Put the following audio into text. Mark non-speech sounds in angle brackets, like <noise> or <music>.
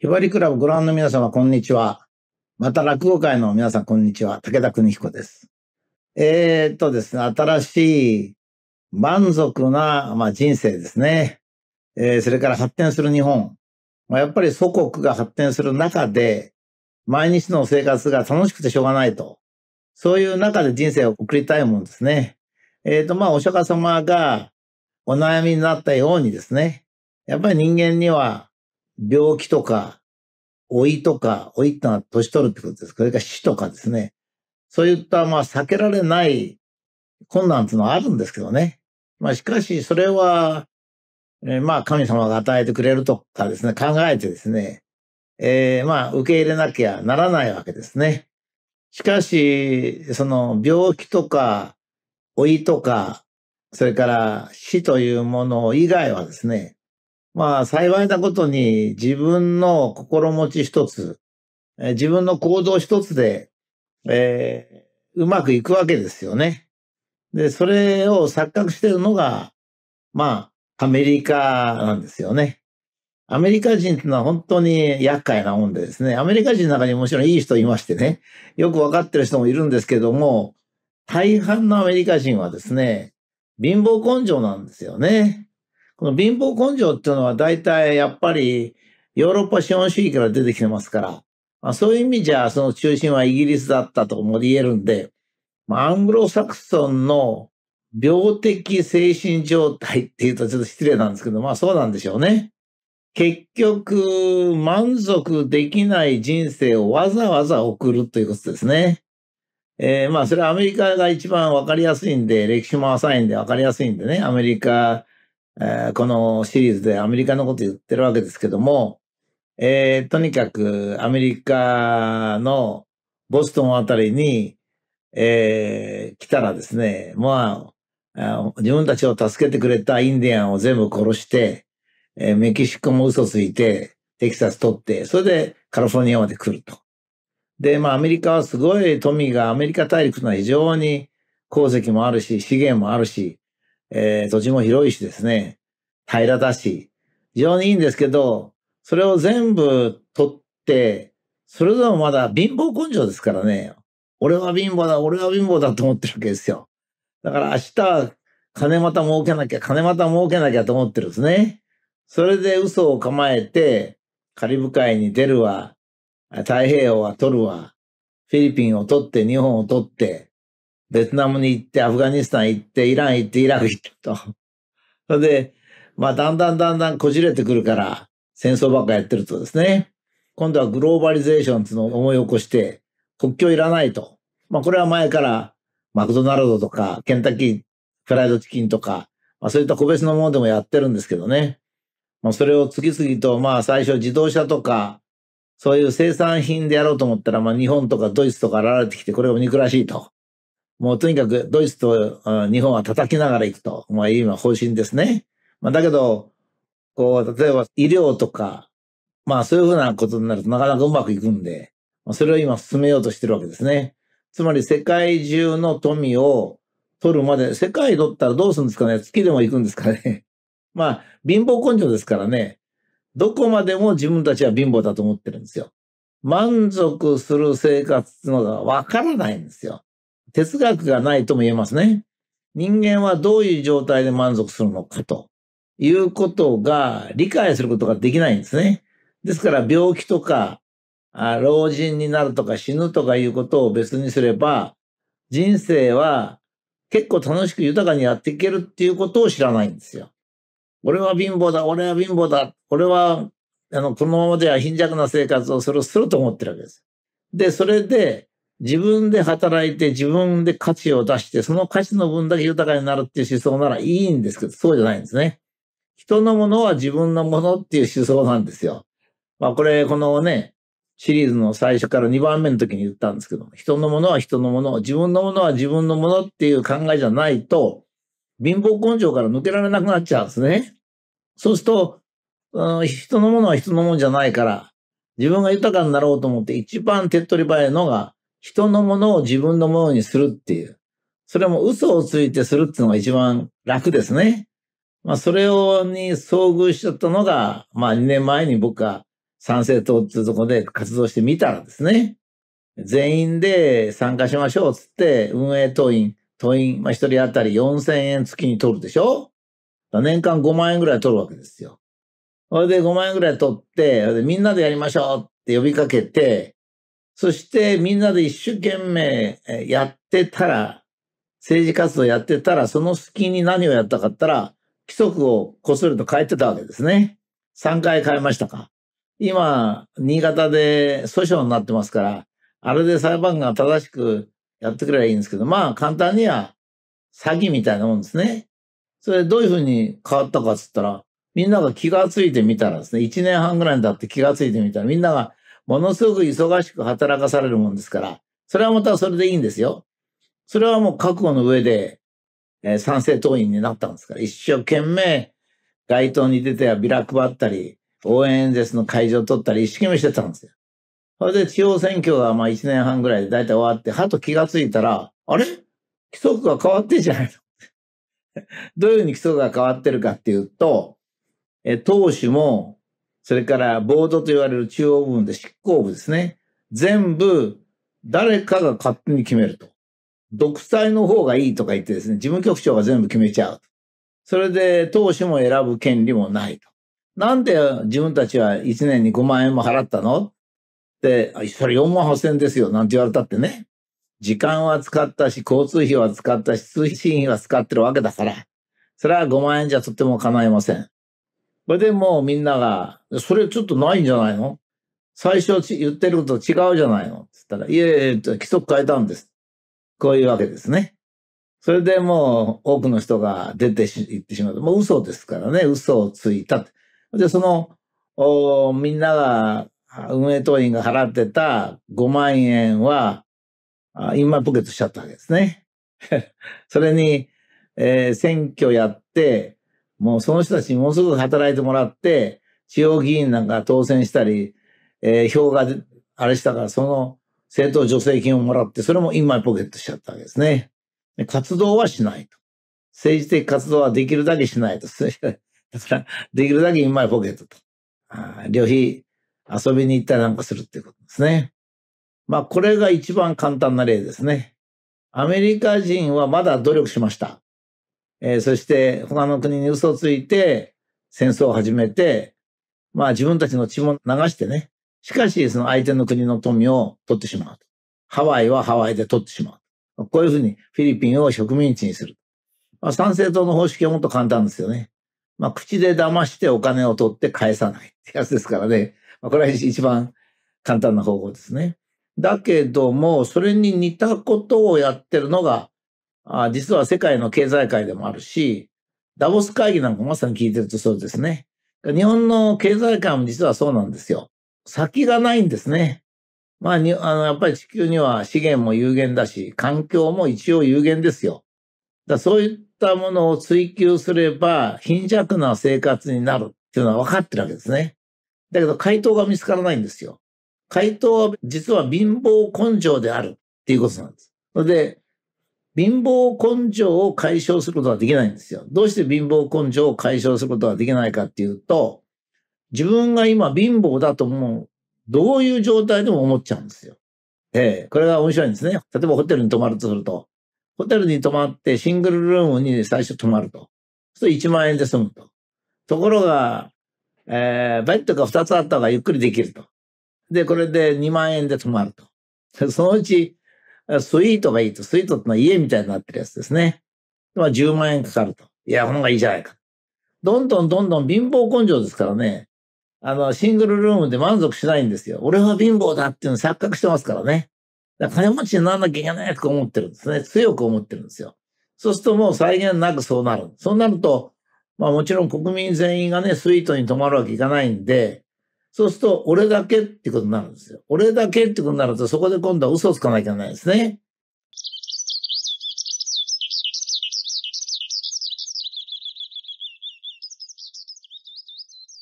ひばりクラブご覧の皆様、こんにちは。また落語界の皆さん、こんにちは。武田邦彦です。えー、っとですね、新しい満足な、まあ、人生ですね。えー、それから発展する日本。まあ、やっぱり祖国が発展する中で、毎日の生活が楽しくてしょうがないと。そういう中で人生を送りたいもんですね。えー、っ、と、まあ、お釈迦様がお悩みになったようにですね。やっぱり人間には病気とか、老いとか、老いってのは年取るってことです。それから死とかですね。そういった、まあ、避けられない困難っていうのはあるんですけどね。まあ、しかし、それは、えー、まあ、神様が与えてくれるとかですね、考えてですね、えー、まあ、受け入れなきゃならないわけですね。しかし、その、病気とか、老いとか、それから死というもの以外はですね、まあ幸いなことに自分の心持ち一つ、え自分の行動一つで、えー、うまくいくわけですよね。で、それを錯覚してるのが、まあ、アメリカなんですよね。アメリカ人ってのは本当に厄介なもんでですね、アメリカ人の中にもちろんいい人いましてね、よくわかってる人もいるんですけども、大半のアメリカ人はですね、貧乏根性なんですよね。この貧乏根性っていうのは大体やっぱりヨーロッパ資本主義から出てきてますから、まあ、そういう意味じゃその中心はイギリスだったとも言えるんで、まあ、アングロサクソンの病的精神状態っていうとちょっと失礼なんですけど、まあそうなんでしょうね。結局、満足できない人生をわざわざ送るということですね。えー、まあそれはアメリカが一番わかりやすいんで、歴史も浅いんでわかりやすいんでね、アメリカえー、このシリーズでアメリカのこと言ってるわけですけども、えー、とにかくアメリカのボストンあたりに、えー、来たらですね、まあ、自分たちを助けてくれたインディアンを全部殺して、えー、メキシコも嘘ついて、テキサス取って、それでカリフォルニアまで来ると。で、まあアメリカはすごい富が、アメリカ大陸のは非常に鉱石もあるし、資源もあるし、えー、土地も広いしですね、平らだし、非常にいいんですけど、それを全部取って、それでもまだ貧乏根性ですからね、俺は貧乏だ、俺は貧乏だと思ってるわけですよ。だから明日、金また儲けなきゃ、金また儲けなきゃと思ってるんですね。それで嘘を構えて、カリブ海に出るわ、太平洋は取るわ、フィリピンを取って、日本を取って、ベトナムに行って、アフガニスタン行って、イラン行って、イラク行ってと。<laughs> それで、まあ、だんだんだんだんこじれてくるから、戦争ばっかやってるとですね、今度はグローバリゼーションっていうのを思い起こして、国境いらないと。まあ、これは前から、マクドナルドとか、ケンタッキーフライドチキンとか、まあ、そういった個別のものでもやってるんですけどね。まあ、それを次々と、まあ、最初自動車とか、そういう生産品でやろうと思ったら、まあ、日本とかドイツとか現れてきて、これお肉らしいと。もうとにかくドイツと日本は叩きながら行くと、まあ今方針ですね。まあだけど、こう、例えば医療とか、まあそういうふうなことになるとなかなかうまくいくんで、それを今進めようとしてるわけですね。つまり世界中の富を取るまで、世界取ったらどうするんですかね月でも行くんですかね <laughs> まあ、貧乏根性ですからね。どこまでも自分たちは貧乏だと思ってるんですよ。満足する生活のがわからないんですよ。哲学がないとも言えますね。人間はどういう状態で満足するのかということが理解することができないんですね。ですから病気とか、老人になるとか死ぬとかいうことを別にすれば、人生は結構楽しく豊かにやっていけるっていうことを知らないんですよ。俺は貧乏だ、俺は貧乏だ、俺は、あの、このままでは貧弱な生活をする、すると思ってるわけです。で、それで、自分で働いて自分で価値を出して、その価値の分だけ豊かになるっていう思想ならいいんですけど、そうじゃないんですね。人のものは自分のものっていう思想なんですよ。まあこれ、このね、シリーズの最初から2番目の時に言ったんですけど、人のものは人のもの、自分のものは自分のものっていう考えじゃないと、貧乏根性から抜けられなくなっちゃうんですね。そうすると、うん、人のものは人のものじゃないから、自分が豊かになろうと思って一番手っ取り早いのが人のものを自分のものにするっていう。それも嘘をついてするっていうのが一番楽ですね。まあ、それを、に遭遇しちゃったのが、まあ、2年前に僕が賛成党っていうところで活動してみたらですね、全員で参加しましょうっつって、運営党員、党員、まあ、一人当たり4000円月に取るでしょ年間5万円ぐらい取るわけですよ。それで5万円ぐらい取って、みんなでやりましょうって呼びかけて、そしてみんなで一生懸命やってたら、政治活動やってたら、その隙に何をやったかったら、規則をこすると変えてたわけですね。3回変えましたか。今、新潟で訴訟になってますから、あれで裁判官が正しくやってくればいいんですけど、まあ簡単には詐欺みたいなもんですね。それどういうふうに変わったかっつったら、みんなが気がついてみたらですね、1年半ぐらいになって気がついてみたら、みんながものすごく忙しく働かされるもんですから、それはまたそれでいいんですよ。それはもう覚悟の上で、えー、賛成党員になったんですから、一生懸命街頭に出てはビラ配ったり、応援演説の会場を取ったり、一生懸命してたんですよ。それで地方選挙がまあ1年半ぐらいで大体終わって、はと気がついたら、あれ規則が変わってんじゃないの <laughs> どういうふうに規則が変わってるかっていうと、え党首もそれからボードと言われる中央部分で執行部ですね。全部誰かが勝手に決めると。独裁の方がいいとか言ってですね、事務局長が全部決めちゃうそれで当首も選ぶ権利もないと。なんで自分たちは1年に5万円も払ったので、それ4万8千ですよ、なんて言われたってね。時間は使ったし、交通費は使ったし、通信費は使ってるわけだから、それは5万円じゃとっても叶いません。それでもうみんなが、それちょっとないんじゃないの最初言ってること違うじゃないのつったら、いえいえ、規則変えたんです。こういうわけですね。それでもう多くの人が出て行ってしまう。もう嘘ですからね、嘘をついた。で、その、おみんなが、運営党員が払ってた5万円は、今ポケットしちゃったわけですね。<laughs> それに、えー、選挙やって、もうその人たちにものすごく働いてもらって、地方議員なんか当選したり、えー、票があれしたから、その政党助成金をもらって、それも今ポケットしちゃったわけですね。活動はしないと。政治的活動はできるだけしないと。<laughs> だから、できるだけ今ポケットと。旅費、遊びに行ったりなんかするっていうことですね。まあ、これが一番簡単な例ですね。アメリカ人はまだ努力しました。えー、そして他の国に嘘をついて戦争を始めて、まあ自分たちの血も流してね、しかしその相手の国の富を取ってしまうと。ハワイはハワイで取ってしまう。こういうふうにフィリピンを植民地にする。まあ賛成党の方式はもっと簡単ですよね。まあ口で騙してお金を取って返さないってやつですからね。まあ、これは一番簡単な方法ですね。だけども、それに似たことをやってるのがあ実は世界の経済界でもあるし、ダボス会議なんかまさに聞いてるとそうですね。日本の経済界も実はそうなんですよ。先がないんですね。まあ、あの、やっぱり地球には資源も有限だし、環境も一応有限ですよ。だそういったものを追求すれば、貧弱な生活になるっていうのは分かってるわけですね。だけど、回答が見つからないんですよ。回答は実は貧乏根性であるっていうことなんです。で、貧乏根性を解消することはできないんですよ。どうして貧乏根性を解消することはできないかっていうと、自分が今貧乏だと思う、どういう状態でも思っちゃうんですよ。ええー、これが面白いんですね。例えばホテルに泊まるとすると、ホテルに泊まってシングルルームに最初泊まると。そう1万円で済むと。ところが、えー、ベッドが2つあった方がゆっくりできると。で、これで2万円で泊まると。そのうちスイートがいいと、スイートってのは家みたいになってるやつですね。まあ、10万円かかると。いや、ほんがいいじゃないか。どんどんどんどん貧乏根性ですからね。あの、シングルルームで満足しないんですよ。俺は貧乏だっていうの錯覚してますからね。だから金持ちにならなきゃいけないと思ってるんですね。強く思ってるんですよ。そうするともう再現なくそうなる。そうなると、まあもちろん国民全員がね、スイートに泊まるわけいかないんで、そうすると、俺だけってことになるんですよ。俺だけってことになると、そこで今度は嘘をつかなきゃいけないですね。